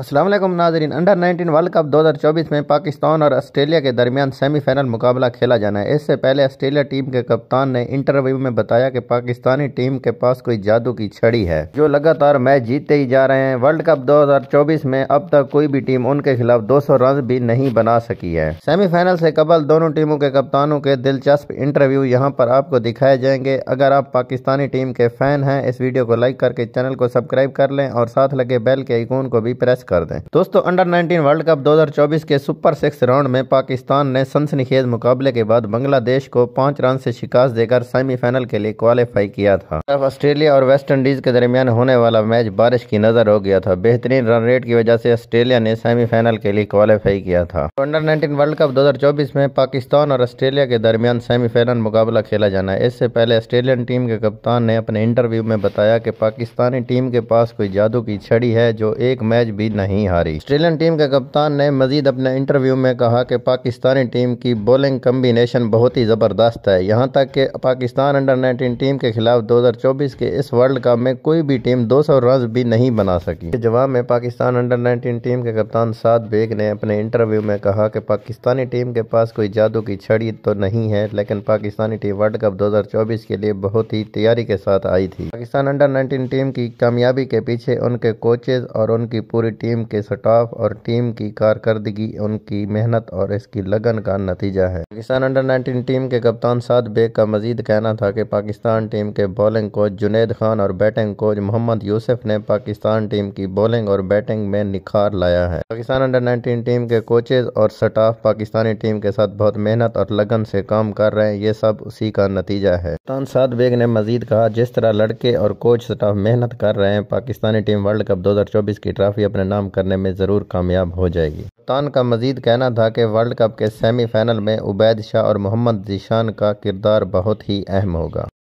असलम नाजरीन under 19 world cup 2024 में पाकिस्तान और ऑस्ट्रेलिया के दरमियान सेमीफाइनल मुकाबला खेला जाना है इससे पहले ऑस्ट्रेलिया टीम के कप्तान ने इंटरव्यू में बताया कि पाकिस्तानी टीम के पास कोई जादू की छड़ी है जो लगातार मैच जीतते ही जा रहे हैं वर्ल्ड कप 2024 में अब तक कोई भी टीम उनके खिलाफ दो रन भी नहीं बना सकी है सेमीफाइनल से कबल दोनों टीमों के कप्तानों के दिलचस्प इंटरव्यू यहाँ पर आपको दिखाए जाएंगे अगर आप पाकिस्तानी टीम के फैन हैं इस वीडियो को लाइक करके चैनल को सब्सक्राइब कर लें और साथ लगे बेल के आइकोन को भी प्रेस कर दें दोस्तों अंडर 19 वर्ल्ड कप 2024 के सुपर सिक्स राउंड में पाकिस्तान ने सनसनीखेज मुकाबले के बाद बांग्लादेश को पांच रन से शिकास्त देकर सेमीफाइनल के लिए क्वालिफाई किया था ऑस्ट्रेलिया और वेस्ट इंडीज के दरमियान होने वाला मैच बारिश की नजर हो गया था बेहतरीन रन रेट की वजह से ऑस्ट्रेलिया ने सेमीफाइनल के लिए क्वालिफाई किया था अंडर नाइनटीन वर्ल्ड कप दो में पाकिस्तान और ऑस्ट्रेलिया के दरमियान सेमीफाइनल मुकाबला खेला जाना है इससे पहले ऑस्ट्रेलियन टीम के कप्तान ने अपने इंटरव्यू में बताया कि पाकिस्तानी टीम के पास कोई जादू की छड़ी है जो एक मैच भी नहीं हारी ऑस्ट्रेलियन टीम के कप्तान ने मजीद अपने इंटरव्यू में कहा कि पाकिस्तानी टीम की बॉलिंग कम्बिनेशन बहुत ही ज़बरदस्त है यहाँ तक कि पाकिस्तान अंडर नाइनटीन टीम के खिलाफ 2024 के इस वर्ल्ड कप में कोई भी टीम 200 रन भी नहीं बना सकी जवाब में पाकिस्तान अंडर नाइनटीन टीम के कप्तान साद बेग ने अपने इंटरव्यू में कहा कि पाकिस्तानी टीम के पास कोई जादू की छड़ी तो नहीं है लेकिन पाकिस्तानी टीम वर्ल्ड कप 2024 के लिए बहुत ही तैयारी के साथ आई थी पाकिस्तान अंडर नाइनटीन टीम की कामयाबी के पीछे उनके कोचेज और उनकी पूरी टीम टीम के स्टाफ और टीम की कारकर्दगी उनकी मेहनत और इसकी लगन का नतीजा है पाकिस्तान अंडर 19 टीम के कप्तान साद बेग का मजीद कहना था कि पाकिस्तान टीम के बॉलिंग कोच जुनेद खान और बैटिंग कोच मोहम्मद यूसुफ ने पाकिस्तान टीम की बॉलिंग और बैटिंग में निखार लाया है पाकिस्तान अंडर नाइनटीन टीम के कोचेज और स्टाफ पाकिस्तानी टीम के साथ बहुत मेहनत और लगन से काम कर रहे हैं ये सब उसी का नतीजा है कप्तान साद बेग ने मजीद कहा जिस तरह लड़के और कोच स्टाफ मेहनत कर रहे हैं पाकिस्तानी टीम वर्ल्ड कप 2024 की ट्रॉफी अपने नाम काम करने में ज़रूर कामयाब हो जाएगी कप्तान का मजीद कहना था कि वर्ल्ड कप के सेमीफाइनल में उबैद शाह और मोहम्मद जीशान का किरदार बहुत ही अहम होगा